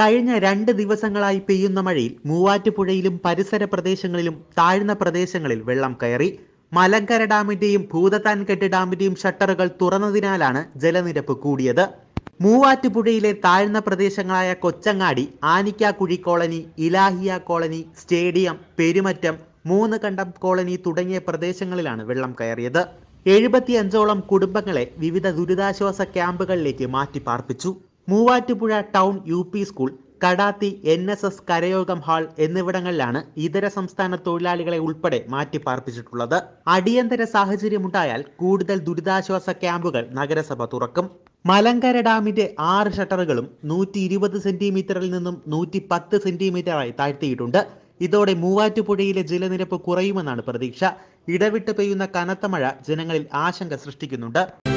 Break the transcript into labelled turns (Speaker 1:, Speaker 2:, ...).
Speaker 1: കഴിഞ്ഞ രണ്ട് ദിവസങ്ങളായി പെയ്യുന്ന മഴയിൽ മൂവാറ്റുപുഴയിലും പരിസര പ്രദേശങ്ങളിലും താഴ്ന്ന പ്രദേശങ്ങളിൽ വെള്ളം കയറി മലങ്കര ഡാമിന്റെയും ഭൂതത്താൻകെട്ട് ഡാമിന്റെയും ഷട്ടറുകൾ തുറന്നതിനാലാണ് ജലനിരപ്പ് കൂടിയത് മൂവാറ്റുപുഴയിലെ താഴ്ന്ന പ്രദേശങ്ങളായ Kochangadi Anikkakuzhi colony Ilahiya colony stadium Perumattom മൂന്ന് കണ്ടം കോളനി തുടങ്ങിയ പ്രദേശങ്ങളിലാണ് വെള്ളം കയറിയത് എഴുപത്തിയഞ്ചോളം കുടുംബങ്ങളെ വിവിധ ദുരിതാശ്വാസ ക്യാമ്പുകളിലേക്ക് മാറ്റി പാർപ്പിച്ചു Muvattupuzha town U P school Kadathi N S S കരയോഗം ഹാൾ എന്നിവിടങ്ങളിലാണ് ഇതര സംസ്ഥാന തൊഴിലാളികളെ ഉൾപ്പെടെ മാറ്റിപ്പാർപ്പിച്ചിട്ടുള്ളത് അടിയന്തര സാഹചര്യമുണ്ടായാൽ കൂടുതൽ ദുരിതാശ്വാസ ക്യാമ്പുകൾ നഗരസഭ തുറക്കും മലങ്കര ഡാമിന്റെ ആറ് ഷട്ടറുകളും നൂറ്റി ഇരുപത് സെന്റിമീറ്ററിൽ നിന്നും നൂറ്റി പത്ത് സെന്റിമീറ്ററായി താഴ്ത്തിയിട്ടുണ്ട് ഇതോടെ മൂവാറ്റുപുഴയിലെ ജലനിരപ്പ് കുറയുമെന്നാണ് പ്രതീക്ഷ ഇടവിട്ട് പെയ്യുന്ന കനത്ത മഴ ജനങ്ങളിൽ ആശങ്ക സൃഷ്ടിക്കുന്നുണ്ട്